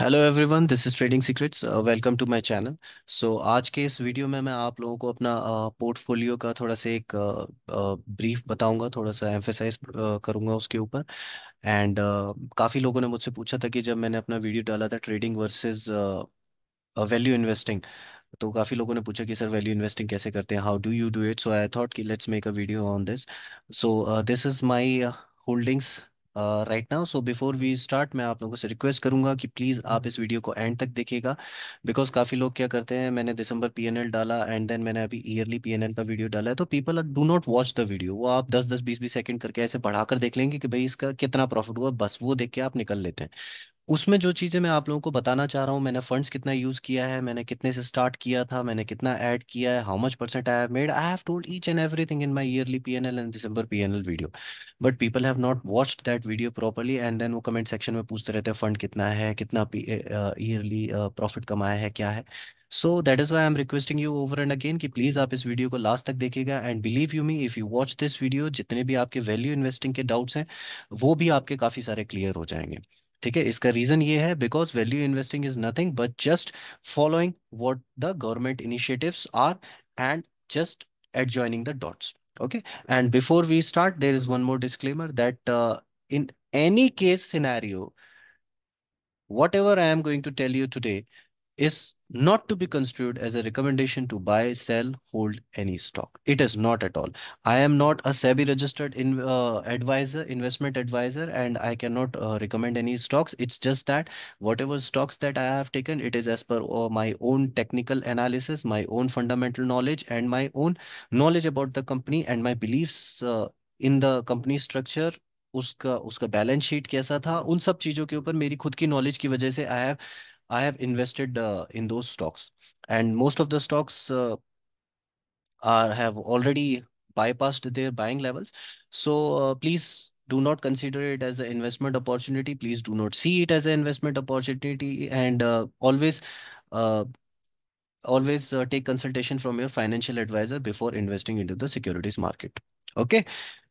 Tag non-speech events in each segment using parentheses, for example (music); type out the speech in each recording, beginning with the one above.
Hello everyone this is trading secrets welcome to my channel so आज के इस video में मैं आप लोगों को अपना पोर्टफोलियो uh, का थोड़ा सा एक ब्रीफ uh, बताऊंगा थोड़ा सा एम्फेसाइज करूंगा उसके ऊपर एंड काफ़ी लोगों ने मुझसे पूछा था कि जब मैंने अपना वीडियो डाला था ट्रेडिंग वर्सेज वैल्यू इन्वेस्टिंग तो काफ़ी लोगों ने पूछा कि सर वैल्यू इन्वेस्टिंग कैसे करते हैं how do you do it so I thought कि let's make a video on this so this is my holdings right now so before we start मैं आप लोगों से रिक्वेस्ट करूंगा कि प्लीज़ आप इस वीडियो को एंड तक देखिएगा बिकॉज काफ़ी लोग क्या करते हैं मैंने दिसंबर पीएनएल डाला एंड देन मैंने अभी ईयरली पीएनएल का वीडियो डाला है तो people do not watch the video वो आप दस दस बीस बीस सेकंड करके ऐसे बढ़ाकर देख लेंगे कि भाई इसका कितना प्रॉफिट हुआ बस वो देख के आप निकल लेते हैं उसमें जो चीज़ें मैं आप लोगों को बताना चाह रहा हूँ मैंने फंड्स कितना यूज़ किया है मैंने कितने से स्टार्ट किया था मैंने कितना ऐड किया है how much percent I have made I have told each and everything in my yearly PNL and December PNL video but people have not watched that video properly and then वो comment section में पूछते रहते हैं fund कितना है कितना yearly profit कमाया है क्या है so that is why I am requesting you over and again कि प्लीज़ आप इस वीडियो को लास्ट तक देखिएगा and believe you me if you watch this video जितने भी आपके वैल्यू इन्वेस्टिंग के डाउट्स हैं वो भी आपके काफ़ी सारे क्लियर हो जाएंगे ठीक है इसका रीजन ये है because value investing is nothing but just following what the government initiative are and just at joining the dots okay and before we start there is one more disclaimer that in any case scenario whatever I am going to tell you today is not to be construed as a recommendation to buy, sell, hold any stock. It is not at all. I am not a SEBI registered in, uh, advisor, investment advisor, and I cannot uh, recommend any stocks. It's just that whatever stocks that I have taken, it is as per uh, my own technical analysis, my own fundamental knowledge, and my own knowledge about the company and my beliefs uh, in the company structure, उसका उसका balance sheet कैसा था उन सब चीज़ों के ऊपर मेरी खुद की नॉलेज की वजह से I have I have invested uh, in those stocks, and most of the stocks uh, are have already bypassed their buying levels. So uh, please do not consider it as an investment opportunity. Please do not see it as an investment opportunity, and uh, always. Uh, always uh, take consultation from your financial advisor before investing into the securities market okay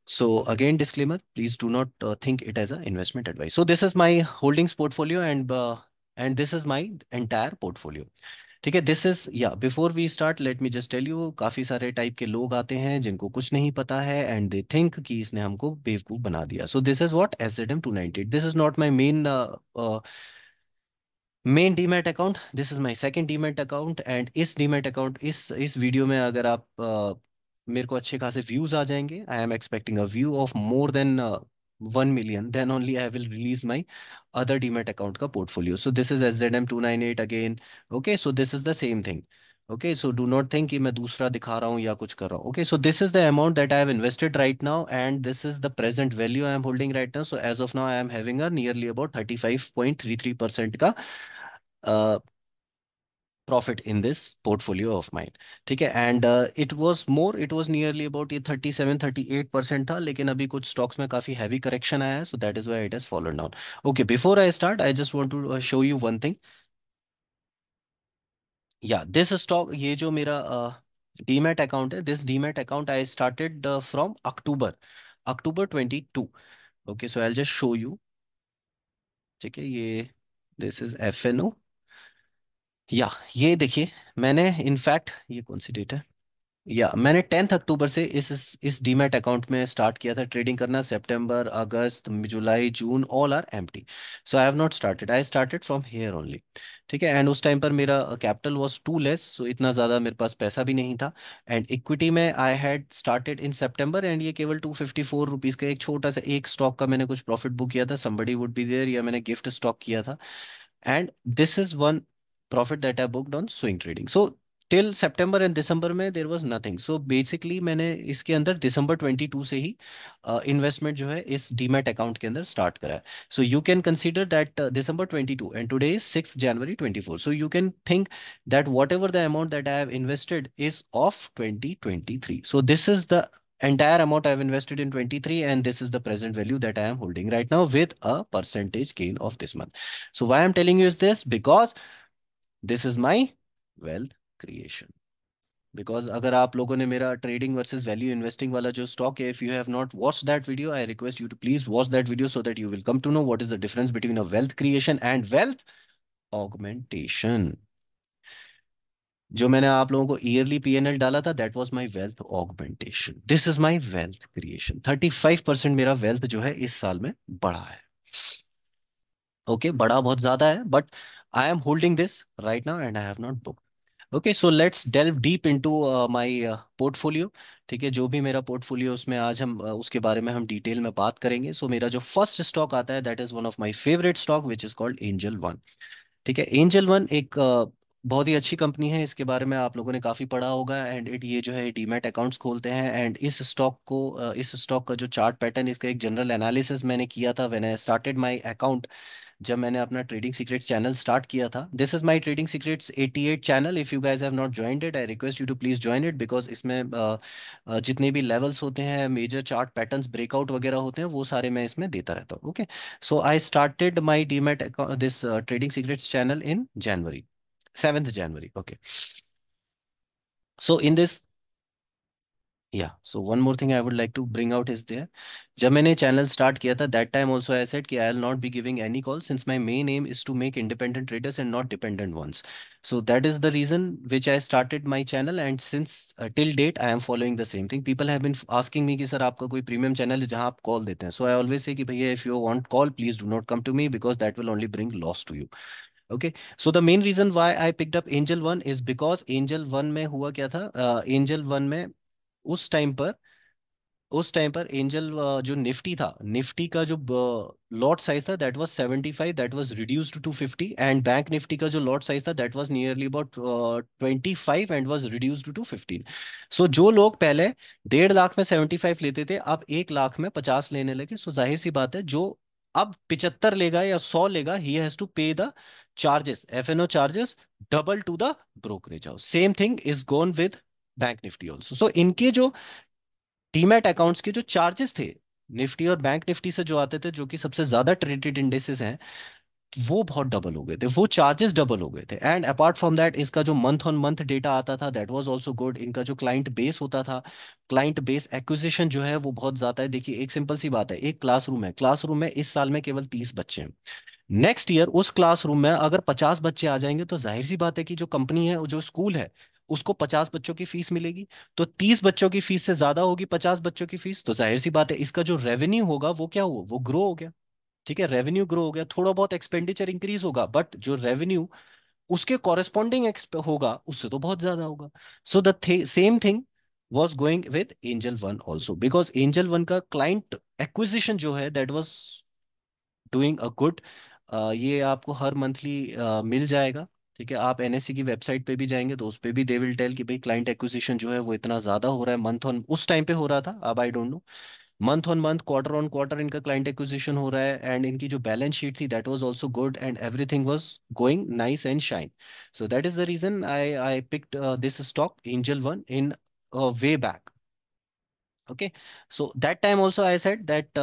so again, disclaimer, please do not uh, think it as an investment advice. So this is my holdings portfolio and uh, and this is my entire portfolio ठीक है this is या before we start let me just tell you काफी सारे type के लोग आते हैं जिनको कुछ नहीं पता है एंड दे थिंक कि इसने हमको बेवकूफ बना दिया so this is what S ed M two ninety this is not my main main demat account this is my second demat account and इस डीमेट अकाउंट इस इस वीडियो में अगर आप uh, मेरे को अच्छे खासे व्यूज आ जाएंगे I am expecting a view of more than 1 million, then only I will release my other demat account ka portfolio. So this is SZM298 again. Okay, so this is the same thing. Okay, so do not think ki main dusra dikha raha hu ya kuch kar raha hu Okay, so this is the amount that I have invested right now and this is the present value I am holding right now. So as of now, I am having a nearly about 35.33% ka uh, profit in this portfolio of mine ठीक है and it was more it was nearly about ये 37 38 percent था लेकिन अभी कुछ stocks में काफी heavy correction आया है so that is why it has fallen down okay before I start I just want to show you one thing या दिस स्टॉक ये जो मेरा डीमैट uh, अकाउंट है this demat account I started from October October 22 okay so I just show you ठीक है ये this is F N O या ये देखिए मैंने इनफैक्ट ये कौन सी डेट है या मैंने टेंथ अक्टूबर से इस इस डीमेट अकाउंट में स्टार्ट किया था ट्रेडिंग करना September August July June all are empty so I have not started I started from here only ठीक है एंड उस टाइम पर मेरा capital was too less so इतना ज़्यादा मेरे पास पैसा भी नहीं था एंड इक्विटी में I had started in September and ये केवल टू फिफ्टी फोर रुपीज़ का एक छोटा सा एक स्टॉक का मैंने कुछ प्रॉफिट बुक किया था समबडी वुड बी देयर या मैंने गिफ्ट स्टॉक किया था and this is one profit that I booked on swing trading. So till September and December में there was nothing so basically मैंने इसके अंदर दिसंबर 22 से ही इन्वेस्टमेंट uh, जो है इस डीमेट अकाउंट के अंदर स्टार्ट करा so you can consider that December 22 and today is sixth January 24 so you can think that whatever the amount that I have invested is of 2023 so this is the entire amount I've invested in 23 and this is the present value that I am holding right now with a percentage gain of this month. So why I'm telling you is this because this is my wealth creation because अगर आप लोगों ने मेरा trading versus value investing वाला जो stock है if you have not watch that video I request you to please watch that video so that you will come to know what is the difference between a wealth creation and wealth augmentation जो मैंने आप लोगों को yearly PNL डाला था that was my wealth augmentation this is my wealth creation 35 percent मेरा वेल्थ जो है इस साल में बढ़ा है ओके okay, बड़ा बहुत ज्यादा है but I am holding this right now and I have not booked. Okay so let's delve deep into my portfolio ठीक है जो भी मेरा पोर्टफोलियो उसमें आज हम uh, उसके बारे में हम डिटेल में बात करेंगे सो so, मेरा जो फर्स्ट स्टॉक आता है that is one of my favourite stock which is called Angel One ठीक है एंजल वन एक uh, बहुत ही अच्छी कंपनी है इसके बारे में आप लोगों ने काफ़ी पढ़ा होगा एंड इट ये जो है डीमेट अकाउंट्स खोलते हैं एंड इस स्टॉक को uh, इस स्टॉक का जो चार्ट पैटर्न इसका एक जनरल एनालिसिस मैंने किया था when I started my account जब मैंने अपना ट्रेडिंग सीक्रेट चैनल स्टार्ट किया था this is my trading secrets at channel if you guys have not joined it I request you to please join it because इसमें जितने भी levels होते हैं मेजर चार्ट पैटर्न ब्रेकआउट वगैरह होते हैं वो सारे मैं इसमें देता रहता हूँ okay so I started my demat this trading secrets channel in January seventh January okay so in this Yeah. So one more thing I would like to bring out is there. जब मैंने channel start किया था that time also I said कि I will not be giving any call since my main aim is to make independent traders and not dependent ones. So that is the reason which I started my channel and since uh, till date I am following the same thing. People have been asking me कि sir आपका कोई premium channel है जहां आप call So I always say कि if you want call please do not come to me because that will only bring loss to you. Okay. So the main reason why I picked up Angel One is because Angel One में हुआ क्या था Angel uh, one उस time पर उस time पर angel जो Nifty था निफ्टी का जो लॉट साइज था that was 75 that was reduced to 50 and bank Nifty का जो लॉट साइज था that was nearly about 25 and was reduced to 15 so जो लोग पहले डेढ़ लाख में 75 लेते थे अब एक लाख में पचास लेने लगे सो so, जाहिर सी बात है जो अब पिचहत्तर लेगा या सौ लेगा ही has to pay the charges F charges double to the brokerage house same thing is gone with bank Nifty also सो इनके जो डीमेट अकाउंट्स के जो चार्जेस थे निफ्टी और बैंक निफ्टी से जो आते थे जो कि सबसे ज्यादा ट्रेडेड इंडेसेस हैं वो बहुत डबल हो गए थे वो चार्जेस डबल हो गए थे एंड अपार्ट फ्रॉम दैट इसका जो मंथ ऑन मंथ डेटा आता था दैट वाज आल्सो गुड इनका जो क्लाइंट बेस होता था क्लाइंट बेस एक्विजिशन जो है वो बहुत ज्यादा है देखिए एक सिंपल सी बात है एक क्लासरूम है क्लासरूम में इस साल में केवल तीस बच्चे हैं नेक्स्ट ईयर उस क्लासरूम में अगर पचास बच्चे आ जाएंगे तो जाहिर सी बात है कि जो कंपनी है जो स्कूल है उसको पचास बच्चों की फीस मिलेगी तो तीस बच्चों की फीस से ज्यादा होगी पचास बच्चों की फीस तो जाहिर सी बात है इसका जो रेवेन्यू होगा वो क्या हुआ वो ग्रो हो गया ठीक है रेवेन्यू ग्रो हो गया थोड़ा बहुत एक्सपेंडिचर इंक्रीज होगा बट जो रेवेन्यू उसके कॉरेस्पॉन्डिंग होगा उससे तो बहुत ज्यादा होगा so the same thing was going with Angel One also because Angel One का क्लाइंट एक्विजिशन जो है that was doing a good ये आपको हर मंथली uh, मिल जाएगा ठीक है आप एनएससी की वेबसाइट पे भी जाएंगे तो उस पर भी दे विल टेल कि भाई क्लाइंट एक्विजिशन जो है वो इतना ज़्यादा हो रहा है मंथ ऑन उस टाइम पे हो रहा था अब I don't know month on month quarter on quarter इनका क्लाइंट एक्विजिशन हो रहा है एंड इनकी जो बैलेंस शीट थी that was also good and everything was going nice and shine so that is the reason I I pick this stock Angel One in way back okay so that time also I set that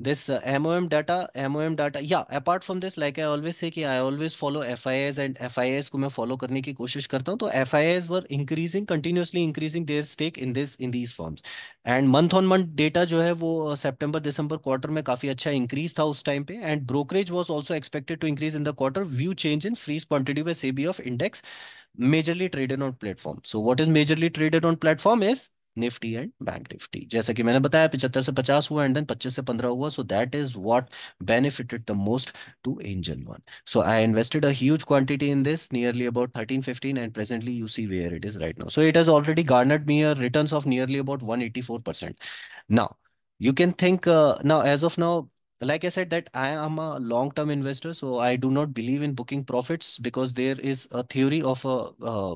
this uh, MOM data, MOM data. Yeah, apart from this, like I always say कि I always follow FIS and FIS को मैं follow करने की कोशिश करता हूँ तो FIS were increasing continuously increasing their stake in this in these firms and month on month data जो है वो September December quarter में काफी अच्छा increase था उस time पे and brokerage was also expected to increase in the quarter view change in freeze quantity by SEBI of index majorly traded on platform. So what is majorly traded on platform is Nifty and bank Nifty जैसा कि मैंने बताया पिछहत्तर से पचास हुआ and then पच्चीस से पंद्रह हुआ so that is what benefited the most to Angel One so I invested a huge quantity in this nearly about thirteen fifteen and presently you see where it is right now so it has already garnered me returns of nearly about one eighty four percent now you can think uh, now as of now like i said that i am a long term investor so i do not believe in booking profits because there is a theory of a uh,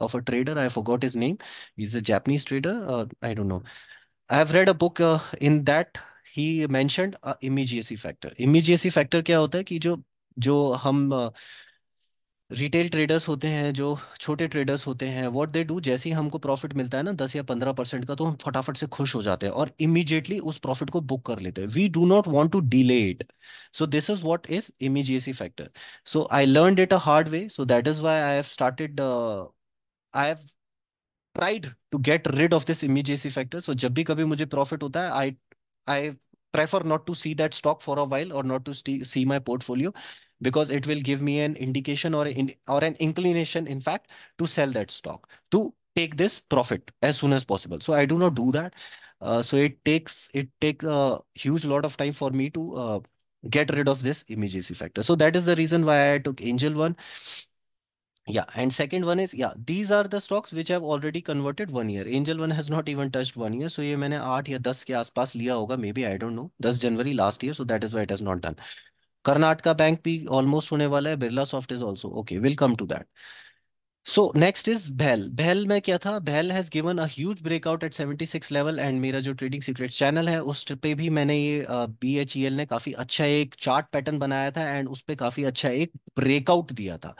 of a trader. I forgot his name. He's a Japanese trader. Uh, I don't know. I have read a book uh, in that he mentioned uh, immediacy factor. Immediacy factor क्या होता है कि जो जो हम retail uh, traders होते हैं जो छोटे ट्रेडर्स होते हैं व्हाट दे डू जैसे ही हमको प्रॉफिट मिलता है ना दस या पंद्रह परसेंट का तो हम फटाफट से खुश हो जाते हैं और इमीडिएटली उस प्रॉफिट को बुक कर लेते हैं we do not want to delay it so this is what is immediacy factor so I learn it a hard way so that is why I have started I have tried to get rid of this immediacy factor. So, जब भी कभी profit, profit होता है prefer not to see that stock for a while or not to see my portfolio because it will give me an indication or in, or an inclination in fact to sell that stock to take this profit as soon as possible so i do not do that uh, so it takes it takes a huge lot of time for me to uh, get rid of this immediacy factor so that is the reason why i took angel one Yeah, and second one is, yeah, these are the stocks which have already converted one year. Angel One has not even touched one year. So ये मैंने आठ या दस के आसपास लिया होगा may B I don't no दस जनवरी last year so that is why it is not done Karnataka bank भी ऑलमोस्ट होने वाला है Birla soft is also okay will come to that so next is भैल भैल में क्या था भैल has given a huge breakout eight 76 level and मेरा जो ट्रेडिंग सीक्रेट चैनल है उस पे भी मैंने ये बी एच ई एल ने काफी अच्छा एक चार्ट पैटर्न बनाया था एंड उस पर काफी अच्छा एक ब्रेकआउट दिया था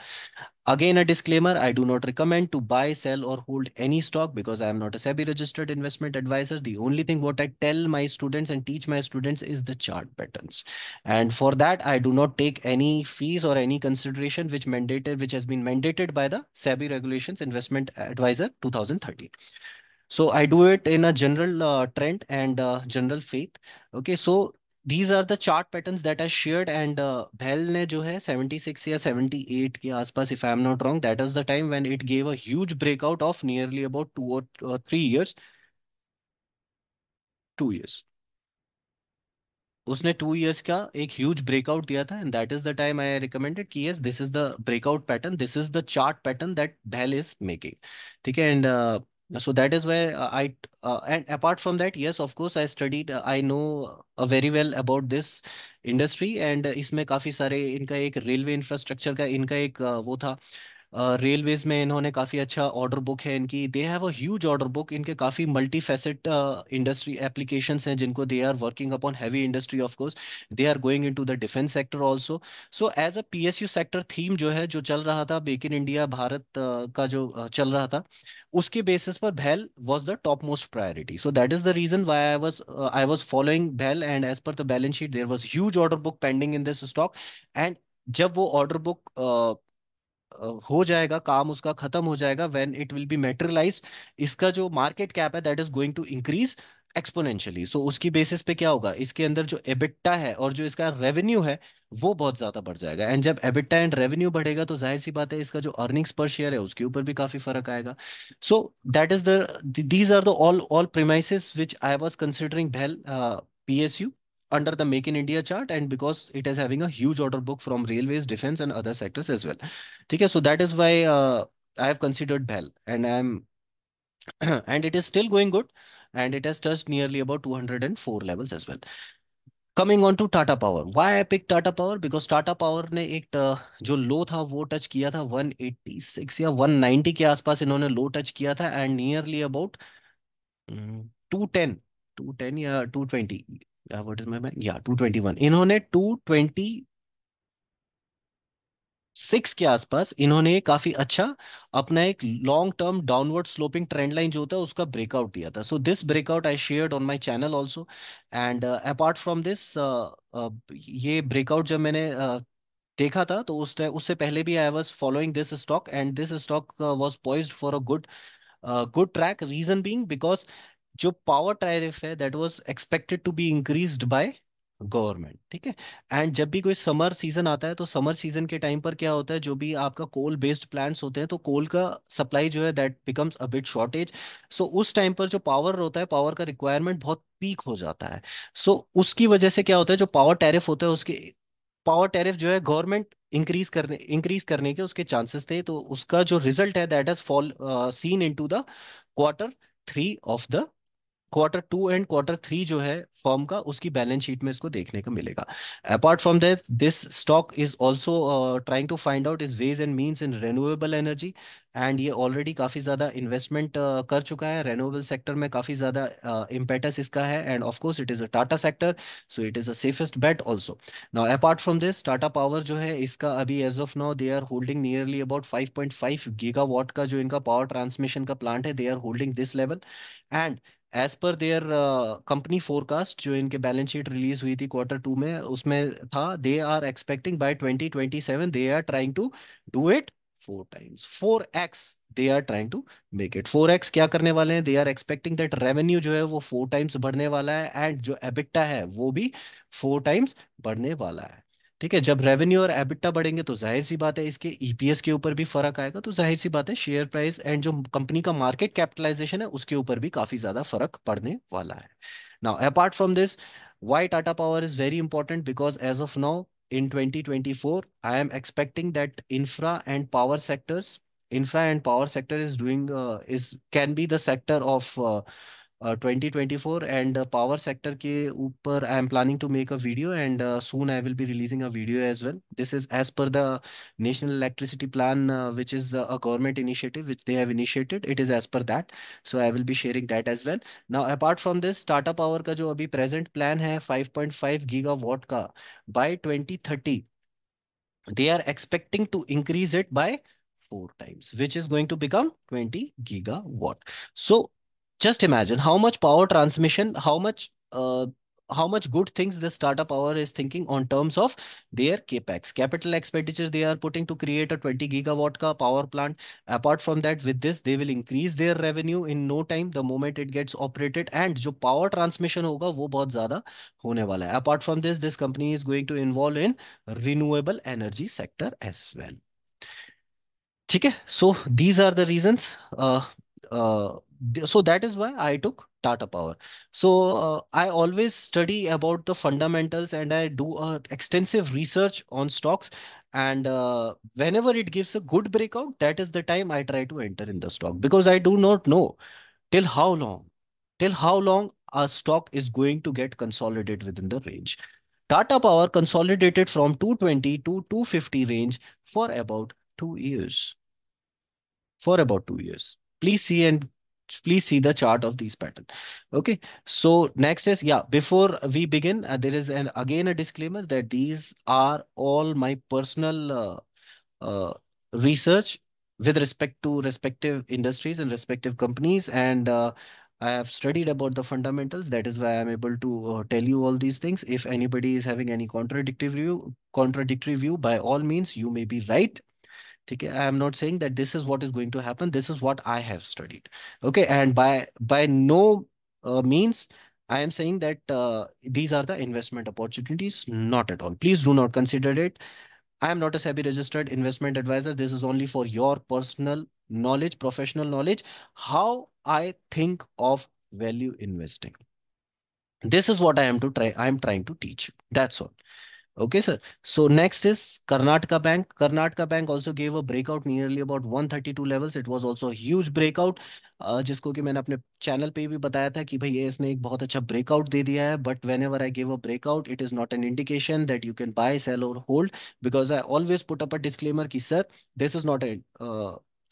Again, a disclaimer, I do not recommend to buy, sell or hold any stock because I am not a SEBI registered investment advisor. The only thing what I tell my students and teach my students is the chart patterns. And for that, I do not take any fees or any consideration which mandated, which has been mandated by the SEBI regulations investment advisor 2030. So I do it in a general uh, trend and uh, general faith. Okay, so these are the chart patterns that are shared and भेल ने जो है 76 या 78 के आसपास if I am not wrong that is the time when it gave a huge breakout of nearly about two और three years two years उसने two years का एक ह्यूज ब्रेकआउट दिया था and that is the time I recommended कि yes this is the breakout pattern this is the chart pattern that भेल is making ठीक है and so that is why uh, i uh, and apart from that yes of course i studied uh, i know uh, very well about this industry and इसमें काफी सारे इनका एक railway infrastructure का इनका एक वो था रेलवेज में इन्होंने काफ़ी अच्छा ऑर्डर बुक है इनकी they have a huge order book इनके काफ़ी मल्टी फैसेट इंडस्ट्री एप्लीकेशन हैं जिनको they are working upon heavy industry of course they are going into the defence sector also so as a P S U sector theme जो है जो चल रहा था make in India Bharat uh, का जो uh, चल रहा था उसके बेसिस पर भैल was the top most priority so that is the reason why I was I was following भैल एंड एज पर the balance sheet there was huge order book pending in this stock and जब वो order book हो जाएगा काम उसका खत्म हो जाएगा when it will be materialise इसका जो मार्केट कैप है that is going to increase exponentially so उसकी बेसिस पे क्या होगा इसके अंदर जो एबिट्टा है और जो इसका रेवेन्यू है वो बहुत ज्यादा बढ़ जाएगा एंड जब एबिट्टा एंड रेवेन्यू बढ़ेगा तो जाहिर सी बात है इसका जो अर्निंग्स पर शेयर है उसके ऊपर भी काफी फर्क आएगा so that is the these are the all all premises which I was considering भेल PSU under the Make in India chart and because it is having a huge order book from railways, defense and other sectors as well. Okay, so that is why uh, I have considered Bell and I'm (clears throat) and it is still going good and it has touched nearly about 204 levels as well. Coming on to Tata Power, why I picked Tata Power? Because Tata Power ने एक jo uh, low tha, wo touch kiya tha 186 ya 190 के आसपास इन्होंने low touch किया and nearly about about mm, 210 210 ya 220 what is my bank या 221 इन्होंने 226 के आसपास इन्होंने काफी अच्छा अपना एक long term downward sloping trend line जो होता है उसका ब्रेकआउट दिया था so this breakout I shared on my channel also and apart from this ये ब्रेकआउट जब मैंने uh, देखा था तो उस उससे पहले भी I was following this stock and this stock was poised for a good good track reason being because जो पावर टैरिफ है that was expected to be increased by government ठीक है एंड जब भी कोई समर सीजन आता है तो समर सीजन के टाइम पर क्या होता है जो भी आपका कोल बेस्ड प्लांट्स होते हैं तो कोल का सप्लाई जो है that becomes a bit shortage so उस टाइम पर जो पावर होता है पावर का रिक्वायरमेंट बहुत पीक हो जाता है सो so, उसकी वजह से क्या होता है जो पावर टैरिफ होता है उसके पावर टैरिफ जो है गवर्नमेंट इंक्रीज करने इंक्रीज करने के उसके चांसेस थे तो उसका जो रिजल्ट है that has fallen into the quarter three of the quarter two and quarter three जो है फॉर्म का उसकी बैलेंस शीट में इसको देखने को मिलेगा apart from that this stock is also trying to find out is ways and means in renewable energy and ये ऑलरेडी काफ़ी ज़्यादा इन्वेस्टमेंट uh, कर चुका है रेन्यूएबल सेक्टर में काफ़ी ज़्यादा इम्पेटस uh, इसका है and of course it is a Tata sector so it is a safest bet also now apart from this Tata power जो है इसका अभी as of now they are holding nearly about 5.5 watt का जो इनका पावर ट्रांसमिशन का प्लांट है they are holding this level and as per their company forecast जो इनके बैलेंस शीट रिलीज हुई थी क्वार्टर टू में उसमें था they are expecting by 2027 they are trying to do it four times four x they are trying to make it four x क्या करने वाले हैं they are expecting that revenue जो है वो फोर टाइम्स बढ़ने वाला है एंड जो एबिटा है वो भी फोर टाइम्स बढ़ने वाला है ठीक है जब रेवेन्यू और एबिटा बढ़ेंगे तो जाहिर सी बात है इसके ईपीएस के ऊपर भी फर्क आएगा तो जाहिर सी बात है शेयर प्राइस एंड जो कंपनी का मार्केट कैपिटलाइजेशन है उसके ऊपर भी काफी ज्यादा फर्क पड़ने वाला है ना apart from this why Tata power is very important because as of now in twenty I am expecting that infra and power sectors infra and power sector is doing is can be the sector of Uh, 2024 and uh, power sector के ऊपर I am planning to make a video and uh, soon I will be releasing a video as well. This is as per the National Electricity Plan, which is a government initiative which they have initiated. It is as per that. So I will be sharing that as well. Now apart from this, startup Power का जो अभी present plan है 5.5 gigawatt का by 2030, they are expecting to increase it by four times, which is going to become 20 gigawatt. So just imagine how much power transmission, how much uh, how much good things this startup Power is thinking on terms of their capex, capital expenditure they are putting to create a 20 gigawatt ka power plant. Apart from that, with this, they will increase their revenue in no time the moment it gets operated. And जो power transmission होगा वो बहुत ज़्यादा होने वाला है. Apart from this, this company is going to involve in renewable energy sector as well. ठीक है. So these are the reasons. Uh, uh, so that is why I took Tata Power. So uh, I always study about the fundamentals and I do uh, extensive research on stocks. And uh, whenever it gives a good breakout, that is the time I try to enter in the stock because I do not know till how long, till how long a stock is going to get consolidated within the range. Tata Power consolidated from 220 to 250 range for about two years. For about two years. Please see and please see the chart of these pattern okay so next is yeah before we begin uh, there is an again a disclaimer that these are all my personal uh, uh, research with respect to respective industries and respective companies and uh, I have studied about the fundamentals. That is why I'm able to uh, tell you all these things. If anybody is having any contradictory view, contradictory view, by all means, you may be right. I'm not saying that this is what is going to happen. This is what I have studied. Okay. And by by no uh, means, I am saying that uh, these are the investment opportunities. Not at all. Please do not consider it. I am not a SEBI registered investment advisor. This is only for your personal knowledge, professional knowledge, how I think of value investing. This is what I am to try. I am trying to teach. That's all. Okay sir so next is Karnataka bank Karnataka bank also gave a breakout nearly about 132 levels. It was also a huge breakout, uh, जिसको कि मैंने अपने channel पे भी बताया था कि भाई ये इसने एक बहुत अच्छा ब्रेकआउट दे दिया है but whenever I gave a breakout it is not an indication that you can buy sell और hold because I always put up a disclaimer कि sir this is not a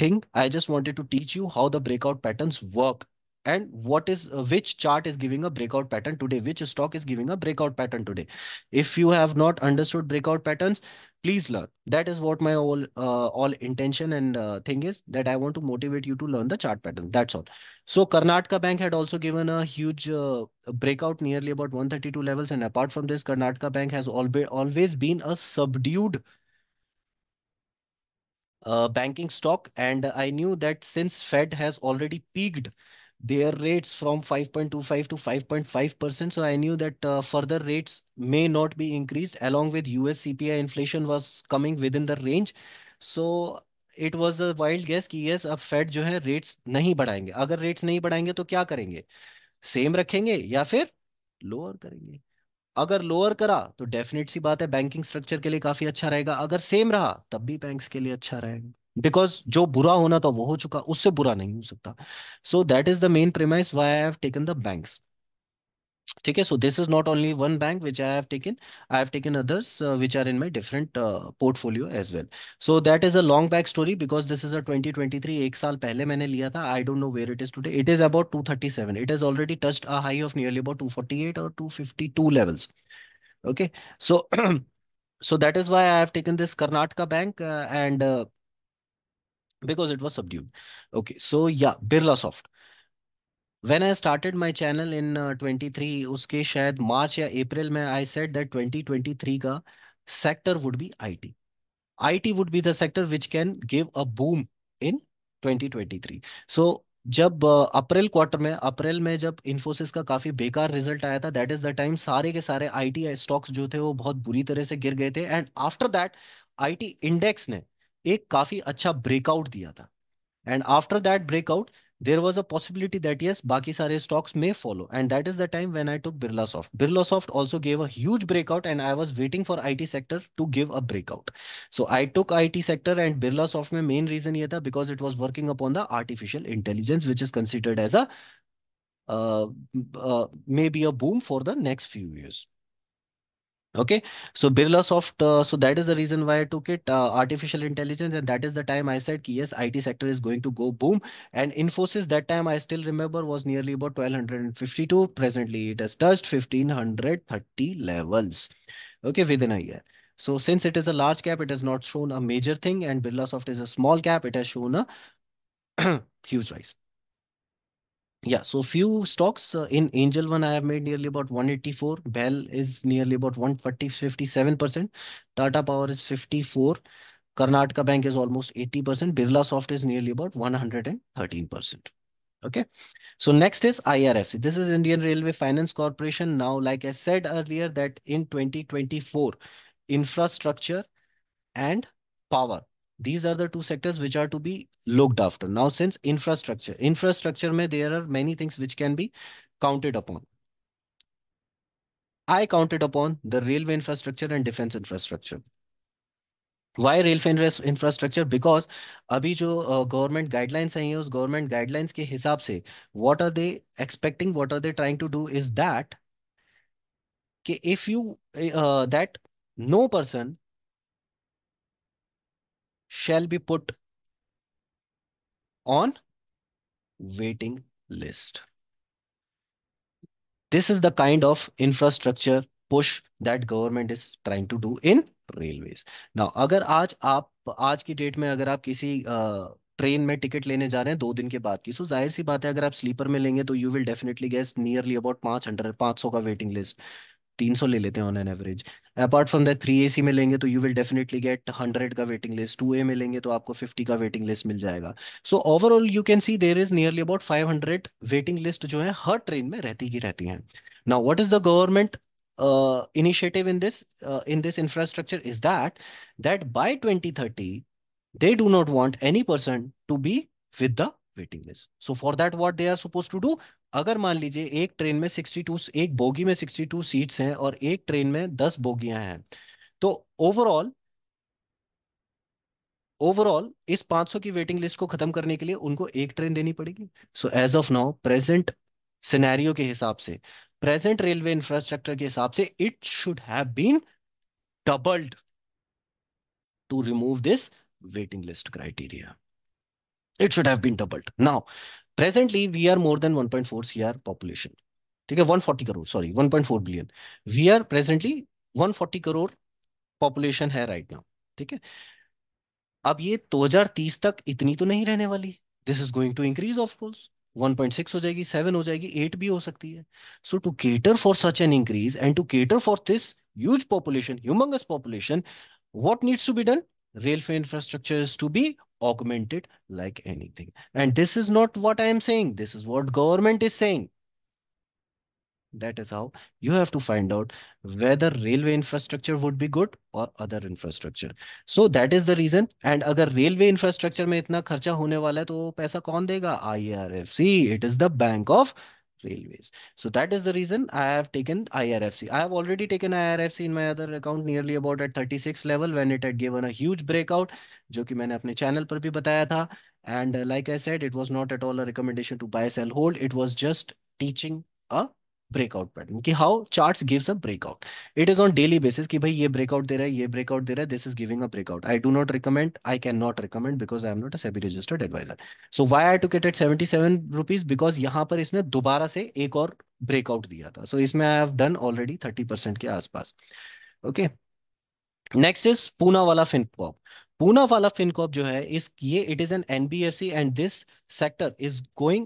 thing I just wanted to teach you how the breakout pattern work and what is uh, which chart is giving a breakout pattern today which stock is giving a breakout pattern today if you have not understood breakout patterns please learn that is what my all uh, all intention and uh, thing is that i want to motivate you to learn the chart patterns that's all so karnataka bank had also given a huge uh, breakout nearly about 132 levels and apart from this karnataka bank has always always been a subdued uh, banking stock and i knew that since fed has already peaked their rates from 5.25 to 5.5%. percent. So I knew that uh, further rates may not be increased along with US CPI inflation was coming within the range. So it was a wild guess कि yes अब Fed जो है rates नहीं बढ़ाएंगे अगर rates नहीं बढ़ाएंगे तो क्या करेंगे Same rakhenge, ya fir lower karenge. अगर लोअर करा तो डेफिनेट सी बात है बैंकिंग स्ट्रक्चर के लिए काफी अच्छा रहेगा अगर सेम रहा तब भी बैंक्स के लिए अच्छा रहेगा बिकॉज जो बुरा होना था वो हो चुका उससे बुरा नहीं हो सकता so that is the main premise why I have taken the bank ठीक है so this is not only one bank which I have taken I have taken others which are in my different portfolio as well so that is a long back story because this is a 2023 एक साल पहले मैंने लिया था I don't know where it is today it is about 237 it is already touched a high of nearly about 248 और 252 levels okay so so that is why I have taken this Karnataka bank and because it was subdued. Okay, so yeah, Birla Soft. When I started my channel in uh, 23, uske shayad March ya April mein, I said that 2023 ka sector would be IT. IT would be the sector which can give a boom in 2023. So जब अप्रैल quarter में अप्रैल में जब इन्फोसिस का काफी बेकार result आया था that is the time सारे के सारे आईटी स्टॉक्स जो थे वो बहुत बुरी तरह से गिर गए थे and after that IT index ने एक काफी अच्छा ब्रेकआउट दिया था and after that breakout there was a possibility that yes बाकी सारे स्टॉक्स में follow and that is the time when I took Birlasoft Birlasoft also gave as huge breakout and I was waiting for I T sector to give a breakout so I took I T sector and Birlasoft में main reason ये था because it was working upon the artificial intelligence which is considered as a maybe a boom for the next few years Okay, so Birlasoft, uh, so that is the reason why I took it, uh, artificial intelligence, and that is the time I said, yes, IT sector is going to go boom. And Infosys, that time I still remember was nearly about 1252. Presently, it has touched 1530 levels, okay, within a year. So since it is a large cap, it has not shown a major thing, and Birlasoft is a small cap, it has shown a (clears throat) huge rise. Yeah, so few stocks uh, in Angel One, I have made nearly about 184. Bell is nearly about 140, 57%. Tata Power is 54. Karnataka Bank is almost 80%. Birla Soft is nearly about 113%. Okay. So next is IRFC. This is Indian Railway Finance Corporation. Now, like I said earlier that in 2024, infrastructure and power these are the two sectors which are to be looked after. Now, since infrastructure, infrastructure may there are many things which can be counted upon. I counted upon the railway infrastructure and defense infrastructure. Why railway infrastructure? Because अभी government guidelines guidelines आई government guidelines government guidelines के what are they expecting what are they trying to do is that that कि that no person. shall be put on waiting list. This is the kind of infrastructure push that government is trying to do in now now अगर आज आप आज की date में अगर आप किसी ट्रेन में टिकट लेने जा रहे हैं दो दिन के बाद की सो so, जाहिर सी बात है अगर आप स्लीपर में लेंगे तो you will definitely guess nearly about पांच हंड्रेड पांच सौ का वेटिंग लिस्ट तीन सौ ले लेते हैं on an average apart from that three A C में लेंगे तो you will definitely get hundred का वेटिंग लिस्ट टू ए में लेंगे तो आपको फिफ्टी का वेटिंग लिस्ट मिल जाएगा so overall you can see there is nearly about five hundred waiting list जो है हर ट्रेन में रहती ही रहती है now what is the government initiative in this in this infrastructure is that that by thirty they do not want any person to be with the waiting list so for that what they are suppose to do अगर मान लीजिए एक train में sixty to एक bogie में sixty two seat है और एक ट्रेन में दस बोगियां हैं तो ओवरऑल ओवरऑल इस 500 की वेटिंग लिस्ट को खत्म करने के लिए उनको एक ट्रेन देनी पड़ेगी so as of now present scenario के हिसाब से प्रेजेंट रेलवे इंफ्रास्ट्रक्चर के हिसाब से it should have been doubled to remove this waiting list criteria it should have been doubled. Now, presently, we are more than 1.4 CR population. Okay, 140 crore, sorry, 1.4 billion. We are presently 140 crore population here right now. Okay. Ab ye 2030 tak itni to nahi rehne wali. This is going to increase, of course. 1.6 ho jayegi, 7 ho jayegi, 8 bhi ho sakti So to cater for such an increase and to cater for this huge population, humongous population, what needs to be done? Railway is to be augment it like anything. And this is not what I am saying. This is what government is saying. That is how you have to find out whether railway infrastructure would be good or other infrastructure. So that is the reason. And if railway infrastructure में a खर्चा होने वाला है तो पैसा कौन देगा? IRFC. It is the Bank of railways. So that is the reason I have taken IRFC. I have already taken IRFC in my other account nearly about at 36 level when it had given a huge breakout, which I have channel पर my channel. And uh, like I said, it was not at all a recommendation to buy, sell, hold. It was just teaching a breakout pattern कि how charts gives a breakout it is on daily basis कि भाई ये breakout दे रहा है ये breakout दे रहा है this is giving a breakout I do not recommend I can not recommend because I am not a SEBI registered adviser so why I to get at seventy seven rupees because यहाँ पर इसने दोबारा से एक और ब्रेकआउट दिया था so so इसमें I have done already thirty percent के आसपास ओके नेक्स्ट इज पूना वाला फिनकॉप पूना वाला फिनकॉप जो है इस ये it is an NBFC and this sector is going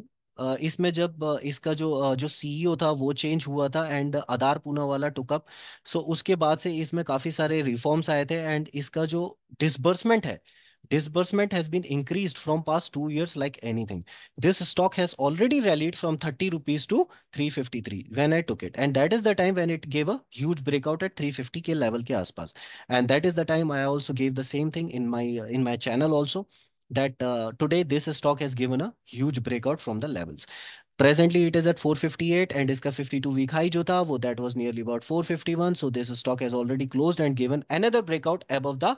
इसमें जब इसका जो जो सीईओ था वो चेंज हुआ था and Adar Poonawalla took up so उसके बाद से इसमें काफ़ी सारे रिफॉर्म्स आए थे एंड इसका जो डिसबर्समेंट है disbursement has been increased from past 2 years like anything. This stock has already rallied from 30 rupees to 353 when I took it. And that is the time when it gave a huge breakout at 350 ke level ke aas pass And that is the time I also gave the same thing in my in my channel also. that uh, today this stock has given a huge breakout from the levels. Presently, it is at 458 and its 52 week high jo tha, wo, that was nearly about 451. So this stock has already closed and given another breakout above the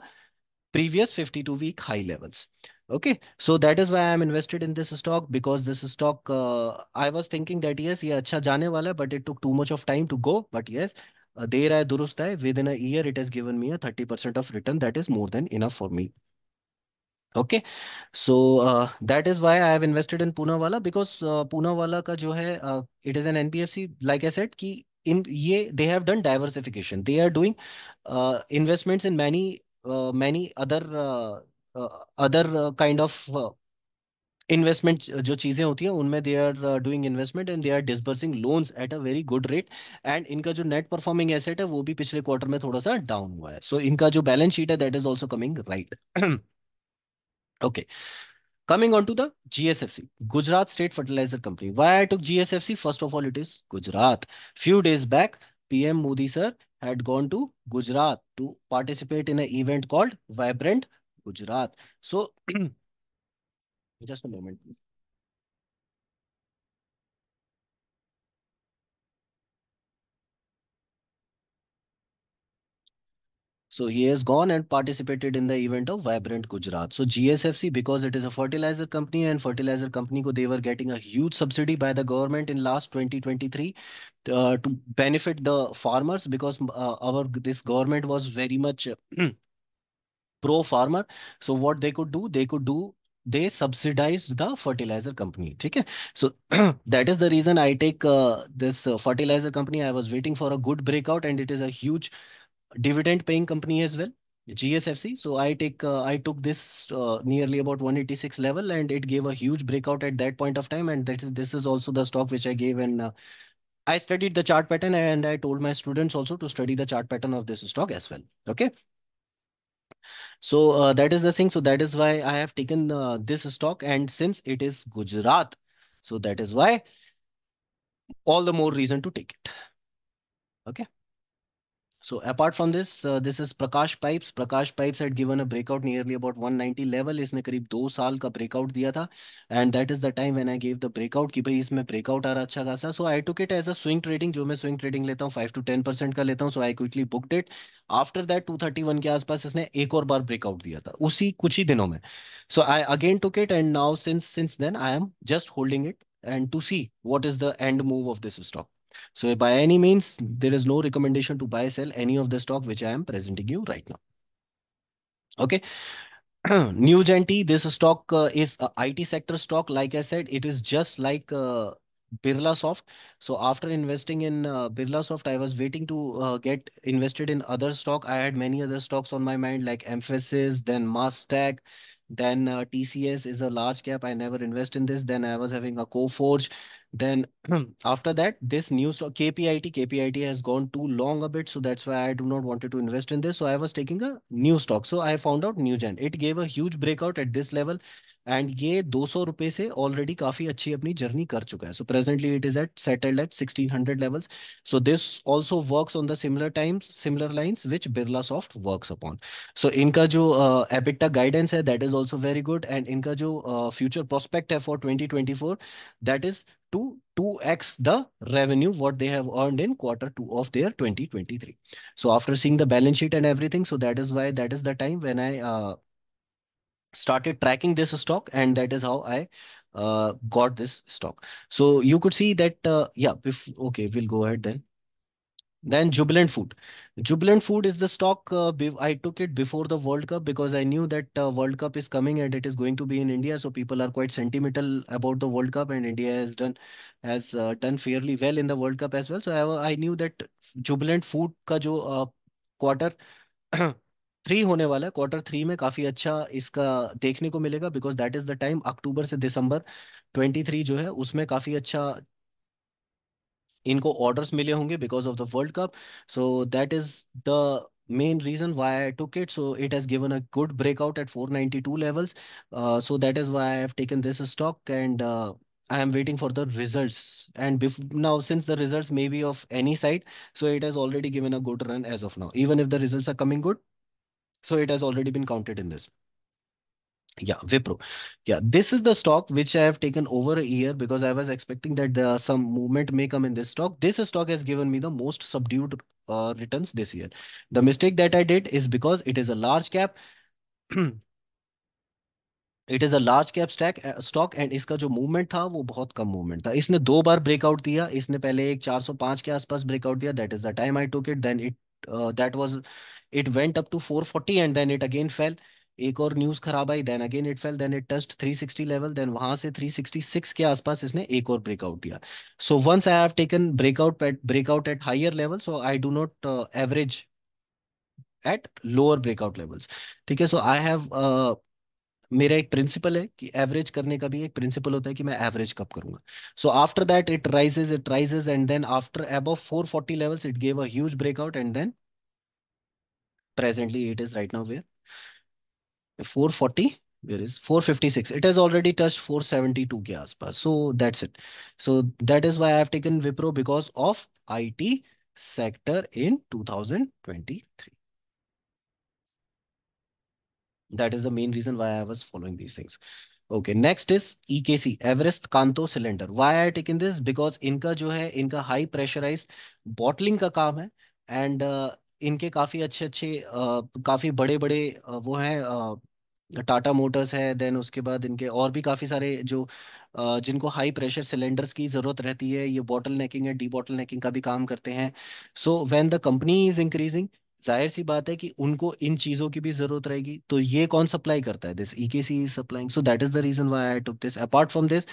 previous 52 week high levels. Okay, so that is why I am invested in this stock because this stock, uh, I was thinking that yes, yeah, अच्छा जाने but it took too much of time to go. But yes, देर है दुरुस्त है within a year it has given 30% of return. That is more than enough for me. Okay so that is why I have invested in Poonawalla because Poonawalla का जो है it is an N F C like I said कि इन ये they have done diversification they are doing investments in many many other other kind of investment जो चीज़ें होती हैं उनमें they are doing investment and they are disbursing loans at a very good rate and इनका जो net performing asset है वो भी पिछले क्वार्टर में थोड़ा सा डाउन हुआ है सो so, इनका जो बैलेंस शीट है that is also coming right Okay. Coming on to the GSFC, Gujarat State Fertilizer Company. Why I took GSFC? First of all, it is Gujarat. Few days back, PM Modi sir had gone to Gujarat to participate in an event called Vibrant Gujarat. So, (clears throat) just a moment, please. So he has gone and participated in the event of Vibrant Gujarat. So GSFC, because it is a fertilizer company and fertilizer company, they were getting a huge subsidy by the government in last 2023 uh, to benefit the farmers because uh, our this government was very much uh, (clears throat) pro farmer. So what they could do, they could do they subsidized the fertilizer company okay so (clears throat) that is the reason i take uh, this uh, fertilizer company i was waiting for a good breakout and it is a huge dividend paying company as well, GSFC. So I take uh, I took this uh, nearly about 186 level and it gave a huge breakout at that point of time. And that is, this is also the stock which I gave and uh, I studied the chart pattern and I told my students also to study the chart pattern of this stock as well. Okay. So uh, that is the thing. So that is why I have taken uh, this stock and since it is Gujarat, so that is why all the more reason to take it. Okay. So apart from this, uh, this is Prakash Pipes. Prakash Pipes had given a breakout nearly about 190 level. इसने करीब दो साल का breakout दिया था and that is the time when I gave the breakout कि भाई इसमें breakout आ रहा अच्छा खासा. So I took it as a swing trading जो मैं swing trading लेता हूँ 5 to 10 percent का लेता हूँ. So I quickly booked it. After that 231 के आसपास इसने एक और बार breakout दिया था उसी कुछ ही दिनों में. So I again took it and now since since then I am just holding it and to see what is the end move of this stock. So by any means, there is no recommendation to buy, sell any of the stock which I am presenting you right now. Okay. (clears throat) New Genti, this stock uh, is IT sector stock. Like I said, it is just like uh, Soft. So after investing in uh, Soft, I was waiting to uh, get invested in other stock. I had many other stocks on my mind like Emphasis, then Mastec, then uh, TCS is a large cap. I never invest in this. Then I was having a CoForge then (clears throat) after that this new stock kpit kpit has gone too long a bit so that's why i do not wanted to invest in this so i was taking a new stock so i found out newgen it gave a huge breakout at this level and ye 200 rupees se already kafi achhi apni journey kar chuka hai so presently it is at settled at 1600 levels so this also works on the similar times similar lines which birla soft works upon so inka jo uh, ebitda guidance hai that is also very good and inka jo uh, future prospect for 2024 that is to 2x the revenue what they have earned in quarter 2 of their 2023 so after seeing the balance sheet and everything so that is why that is the time when i uh, started tracking this stock and that is how i uh, got this stock so you could see that uh, yeah if okay we'll go ahead then Then Jubilant Food. Jubilant Food is the stock. Uh, I took it before the World Cup because I knew that uh, World Cup is coming and it is going to be in India. So people are quite sentimental about the World Cup, and India has done has uh, done fairly well in the World Cup as well. So I, I knew that Jubilant Food ka jo uh, quarter three होने वाला है quarter three में काफी अच्छा इसका देखने को मिलेगा because that is the time अक्टूबर से दिसंबर 23 जो है उसमें काफी अच्छा इनको ऑर्डर्स मिले होंगे because of the World Cup so that is the main reason why I took it. So it has given a good breakout at 492 levels. Uh, so that is why I have taken this stock and uh, I am waiting for the results. And now since the results may be of any side, so it has already given a good run as of now. Even if the results are coming good, so it has already been counted in this yeah vipro yeah this is the stock which i have taken over a year because i was expecting that there uh, are some movement may come in this stock this stock has given me the most subdued uh, returns this year the mistake that i did is because it is a large cap (clears throat) it is a large cap stack uh, stock and iska jo movement tha wo bahut kam movement tha isne do bar breakout diya isne pehle ek 405 ke aas pass breakout diya that is the time i took it then it that was it went up to 440 and then it again fell एक और news खराब आई then again it fell then it touched 360 level then वहां से 366 के आसपास इसने एक और ब्रेकआउट दिया so once I have taken breakout at breakout at higher level so I do not average at lower breakout levels ठीक है सो आई हैव मेरा एक प्रिंसिपल है कि एवरेज करने का भी एक प्रिंसिपल होता है कि मैं एवरेज कब करूंगा so after that it rises it rises and then after above 440 levels it gave a huge breakout and then presently it is right now where 440 where is 456 it has already touched 472 ke aaspas so that's it so that is why i have taken wipro because of it sector in 2023 that is the main reason why i was following these things okay next is ekc everest kanto cylinder why i taken this because inka jo hai inka high pressurized bottling ka kaam hai and uh, इनके काफ़ी अच्छे अच्छे काफ़ी बड़े बड़े वो हैं Tata Motors है देन उसके बाद इनके और भी काफ़ी सारे जो जिनको हाई प्रेशर सिलेंडर्स की ज़रूरत रहती है ये बॉटल नेकिंग है डी बॉटल नेकिंग का भी काम करते हैं so when the company is increasing जाहिर सी बात है कि उनको इन चीज़ों की भी ज़रूरत रहेगी तो ये कौन सप्लाई करता है this E K C supplying so that is the reason why I took this apart from this